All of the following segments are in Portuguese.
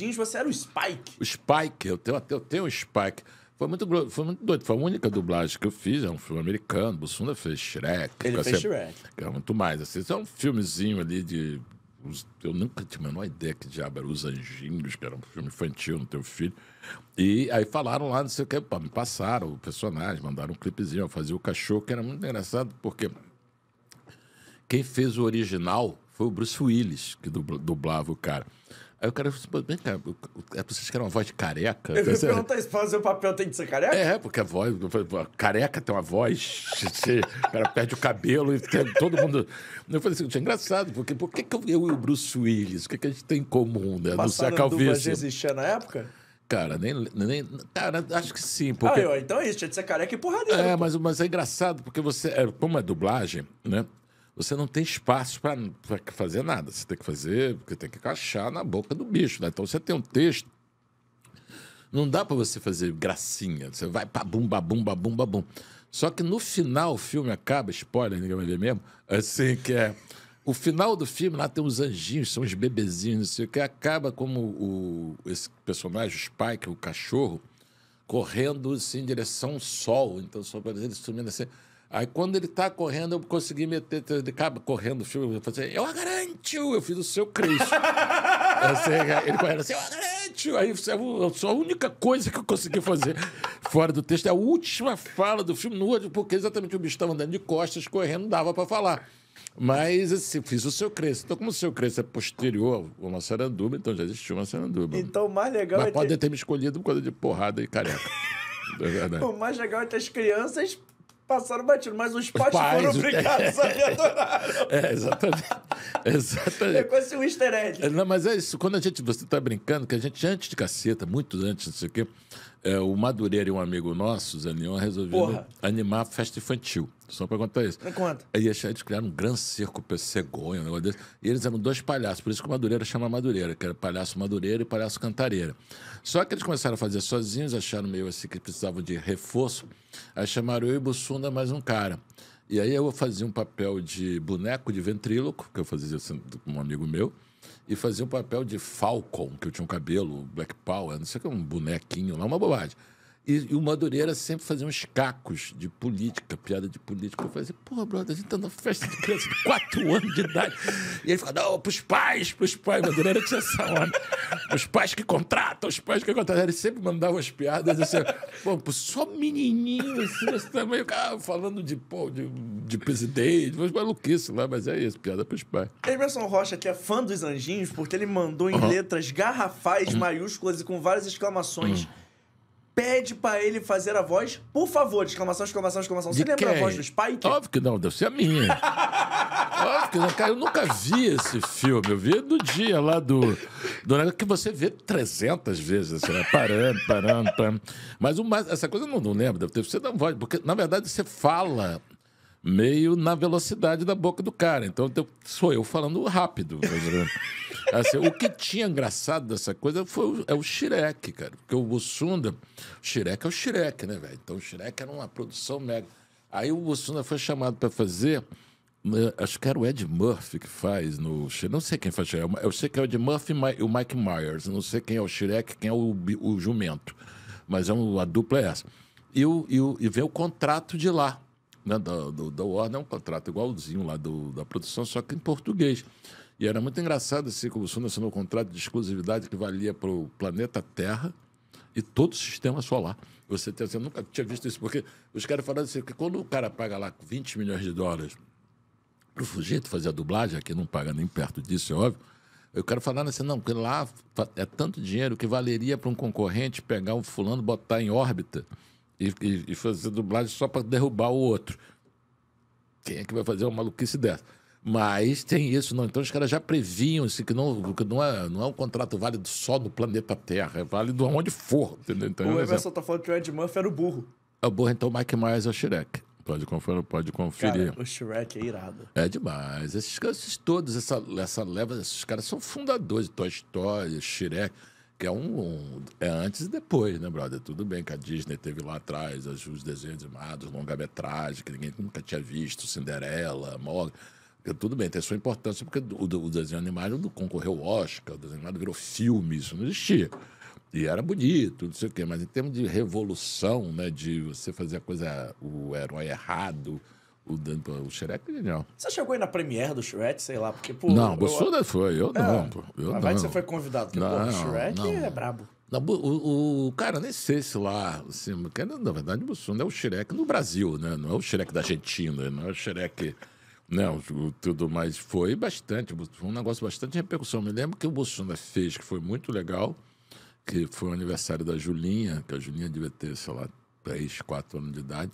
Igrejinhos, você era o Spike. O Spike, eu tenho, eu tenho o Spike. Foi muito, foi muito doido. Foi a única dublagem que eu fiz. É um filme americano. Bussunda fez Shrek. Ele fez Shrek. Era é, muito mais. Assim, é um filmezinho ali de. Eu nunca tinha a menor ideia que diabo era Os Anjinhos, que era um filme infantil no teu filho. E aí falaram lá, não sei o que, me passaram o personagem, mandaram um clipezinho, eu fazia o cachorro, que era muito engraçado, porque quem fez o original foi o Bruce Willis, que dublava o cara. Aí o cara falou assim, cá, é, vocês querem uma voz de careca? Eu ia você... Tá perguntar isso, fazer o papel tem que ser careca? É, porque a voz, careca tem uma voz, você, o cara perde o cabelo e todo mundo... Eu falei assim, é engraçado, porque por que, eu, e o Bruce Willis, o que, que a gente tem em comum, né? Não ser a calvície. existia na época? Cara, nem, nem. Cara, acho que sim. Porque... Ah, eu, então é isso, tinha de ser careca e porradeiro. É, mas, mas é engraçado, porque você. É, como é dublagem, né? você não tem espaço para fazer nada. Você tem que fazer, porque tem que cachar na boca do bicho. Né? Então você tem um texto. Não dá para você fazer gracinha. Você vai para bum, babum, babum, babum. Só que no final o filme acaba, spoiler, ninguém vai ver mesmo, é assim que é. O final do filme, lá tem os anjinhos, são os bebezinhos, não sei o que, acaba como o, esse personagem, o Spike, é o cachorro, correndo assim, em direção ao sol. Então, só para dizer ele sumindo assim. Aí quando ele tá correndo, eu consegui meter. Ele acaba correndo o filme, eu falei assim, eu garanto! Eu fiz o seu Cristo. Assim, ele correndo assim, eu garanto! Aí foi a única coisa que eu consegui fazer fora do texto. É a última fala do filme, no, porque exatamente o bicho estava andando de costas, correndo, não dava para falar. Mas assim, fiz o seu Cresce. Então, como o seu Cresce é posterior ao Massaranduba, então já existiu uma Massaranduba. Então, o mais legal Mas é. Podem ter... ter me escolhido por causa de porrada e careca. é o mais legal é que as crianças passaram batido, mas os pais, os pais foram obrigados a retornar. É, é, exatamente. Exatamente. É quase um easter egg. É, não, mas é isso. Quando a gente, você está brincando, que a gente, antes de caceta, muito antes, não sei o quê, é, o Madureira e um amigo nosso, Zé Leon, resolveram animar a festa infantil. Só para contar isso. Me conta. Aí eles criaram um grande circo cegonha, um negócio desse. E eles eram dois palhaços, por isso que o Madureira chama Madureira, que era palhaço Madureira e palhaço Cantareira. Só que eles começaram a fazer sozinhos, acharam meio assim que precisavam de reforço. Aí chamaram eu e Bussunda mais um cara. E aí eu fazia um papel de boneco de ventríloco, que eu fazia assim, com um amigo meu, e fazia um papel de Falcon, que eu tinha um cabelo, Black Power, não sei o que, um bonequinho lá, uma bobagem. E, e, o Madureira sempre fazia uns cacos de política, piada de política. Eu falei assim, porra, brother, a gente tá numa festa de criança de 4 anos de idade. E ele ficava: não, pros pais, pros pais. Madureira tinha essa onda. Os pais que contratam, os pais que contratam. Ele sempre mandava as piadas assim, pô, só menininho, assim, assim também, ah, falando de, pô, de, de presidente, mas maluquice lá, mas é isso, piada pros pais. Emerson Rocha, que é fã dos anjinhos, porque ele mandou em uhum. letras garrafais, uhum. maiúsculas e com várias exclamações. Uhum pede para ele fazer a voz, por favor, exclamação, exclamação, exclamação. Você de lembra quem? a voz do Spike? Óbvio que não, deve ser a minha. Óbvio que não, cara, eu nunca vi esse filme. Eu vi no dia lá do. do que você vê 300 vezes, assim, né? parando, parando, parando. Mas uma, essa coisa eu não, não lembro, deve ter sido a voz, porque na verdade você fala meio na velocidade da boca do cara. Então sou eu falando rápido. Assim, o que tinha engraçado dessa coisa foi o, é o Shrek, cara. Porque o Bussunda, o Shrek é o Shrek, né, velho? Então o Shrek era uma produção mega. Aí o Bussunda foi chamado para fazer. Né, acho que era o Ed Murphy que faz no Não sei quem faz é Eu sei que é o Ed Murphy e o Mike Myers. Não sei quem é o Shrek, quem é o, o Jumento. Mas é uma, a dupla é essa. E, o, e, o, e veio o contrato de lá. Né, da, do, da Warner é um contrato igualzinho lá do, da produção, só que em português. E era muito engraçado assim, como o Sul assinou um contrato de exclusividade que valia para o planeta Terra e todo o sistema solar. Você, tem, nunca tinha visto isso, porque os caras falaram assim, que quando o cara paga lá 20 milhões de dólares para o Fujito fazer a dublagem, aqui não paga nem perto disso, é óbvio, eu quero falar assim, não, porque lá é tanto dinheiro que valeria para um concorrente pegar um fulano, botar em órbita e, e, e fazer dublagem só para derrubar o outro. Quem é que vai fazer uma maluquice dessa? Mas tem isso, não. Então os caras já previam isso, assim, que não, que não, é, não é um contrato válido só do planeta Terra, é válido onde for. Entendeu? Então, o Emerson tá falando que o Ed Murphy era o burro. É o burro, então o Mike Myers é o Shrek. Pode conferir. Pode conferir. Cara, o Shrek é irado. É demais. Esses caras todos, essa, essa leva, esses caras são fundadores de Toy Story, Shrek, que é um, um, É antes e depois, né, brother? Tudo bem que a Disney teve lá atrás os, os desenhos animados, longa-metragem, que ninguém nunca tinha visto, Cinderela, Morgan tudo bem, tem sua importância, porque o, o desenho animado concorreu ao Oscar, o desenho animado virou filme, isso não existia. E era bonito, não sei o quê, mas em termos de revolução, né, de você fazer a coisa, o herói errado, o, o Shrek é genial. Você chegou aí na premiere do Shrek, sei lá, porque, pô... Não, Bolsonaro eu... foi, eu não, é, pô. Eu mas não. você foi convidado, porque, não, pô, o Shrek não. é brabo. Não, o, o, cara, nem sei se lá, assim, na verdade, o Bolsonaro é o Shrek no Brasil, né? Não é o Shrek da Argentina, não é o Shrek né, tudo mais. Foi bastante, foi um negócio bastante repercussão. Me lembro que o Bolsonaro fez, que foi muito legal, que foi o aniversário da Julinha, que a Julinha devia ter, sei lá, 3, 4 anos de idade,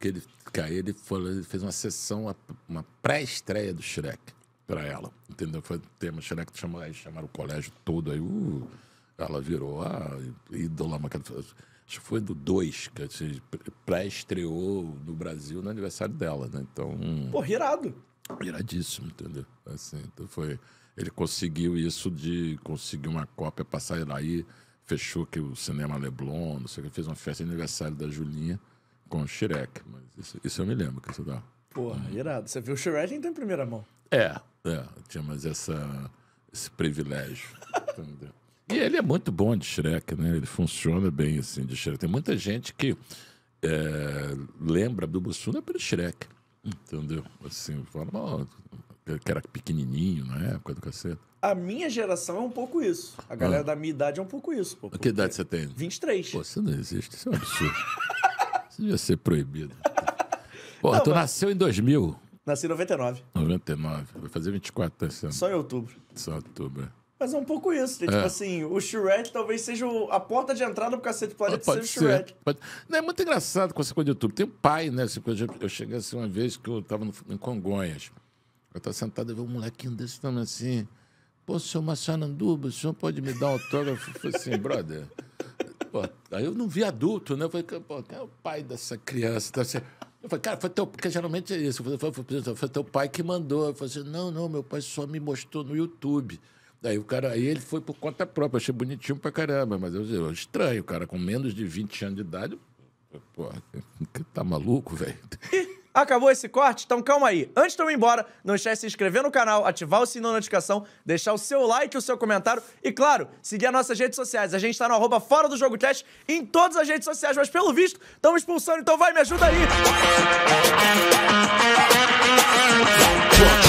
que ele, que aí ele, foi, ele fez uma sessão, uma pré-estreia do Shrek para ela, entendeu? Foi o tema Shrek, chamou, aí chamaram o colégio todo, aí uh, ela virou a ídola, acho que foi do 2, que pré-estreou no Brasil no aniversário dela, né? Então. Hum. Porra, irado. Iradíssimo, entendeu? Assim, então foi. Ele conseguiu isso de conseguir uma cópia passar sair daí, fechou que o cinema Leblon, não sei o que, fez uma festa de aniversário da Julinha com o Shrek. Mas isso, isso eu me lembro que isso dá. Porra, hum. irado. Você viu o Shrek então em primeira mão? É, é. Tinha mais essa, esse privilégio. entendeu? E ele é muito bom de Shrek, né? Ele funciona bem assim de Shrek. Tem muita gente que é, lembra do Bussunda pelo Shrek, entendeu? Assim, fala, que era pequenininho na época do cacete. A minha geração é um pouco isso. A galera ah. da minha idade é um pouco isso. Pô, que idade você tem? 23. Pô, você não existe, isso é um absurdo. isso devia ser proibido. Pô, não, tu mas... nasceu em 2000. Nasci em 99. 99. Vai fazer 24 anos. Só em outubro. Só em outubro. É. Mas é um pouco isso, né? tipo assim, o Shrek talvez seja a porta de entrada pro Cacete Planeta pode ser o Shrek. Pode... Não, é muito engraçado com essa coisa do YouTube. Tem um pai, né? Eu cheguei assim uma vez que eu tava no, em Congonhas. Eu tava sentado e vi um molequinho desse tamanho assim. Pô, senhor Massaranduba, o senhor pode me dar um autógrafo? Eu falei assim, brother. Pô, aí eu não vi adulto, né? Eu falei, pô, quem é o pai dessa criança? Dessa... Então, assim, eu falei, cara, foi teu. Porque geralmente é isso. Eu falei, foi, foi, foi, foi teu pai que mandou. Eu falei assim, não, não, meu pai só me mostrou no YouTube. Aí o cara, aí ele foi por conta própria, achei bonitinho pra caramba, mas eu, eu estranho, o cara, com menos de 20 anos de idade, porra, tá maluco, velho? Acabou esse corte? Então calma aí. Antes de eu ir embora, não esquece de se inscrever no canal, ativar o sininho da notificação, deixar o seu like, o seu comentário e, claro, seguir as nossas redes sociais. A gente tá no arroba Fora do Jogo Cast em todas as redes sociais, mas pelo visto, estão expulsando, então vai, me ajuda aí!